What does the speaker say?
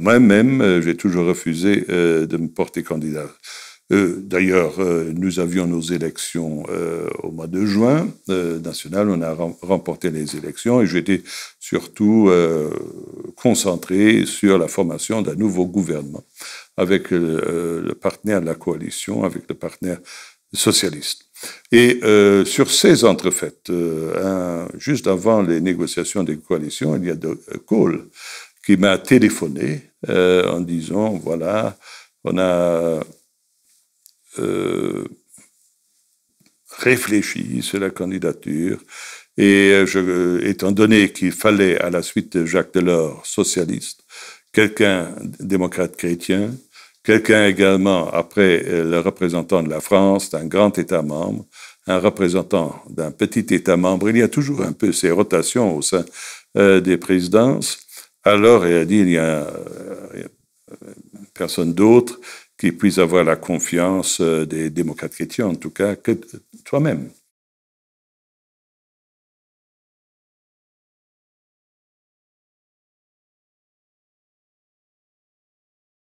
Moi-même, euh, j'ai toujours refusé euh, de me porter candidat. Euh, d'ailleurs, nous avions nos élections au mois de juin national. On a remporté les élections et j'étais surtout concentré sur la formation d'un nouveau gouvernement avec le partenaire de la coalition, avec le partenaire socialiste. Et sur ces entrefaites, juste avant les négociations des coalitions, il y a de, Cole qui m'a téléphoné euh, en disant, voilà, on a euh, réfléchi sur la candidature. Et je, étant donné qu'il fallait, à la suite de Jacques Delors, socialiste, quelqu'un démocrate chrétien, quelqu'un également, après euh, le représentant de la France, d'un grand État membre, un représentant d'un petit État membre. Il y a toujours un peu ces rotations au sein des présidences alors il a dit, il n'y a euh, personne d'autre qui puisse avoir la confiance euh, des démocrates chrétiens, en tout cas, que toi-même.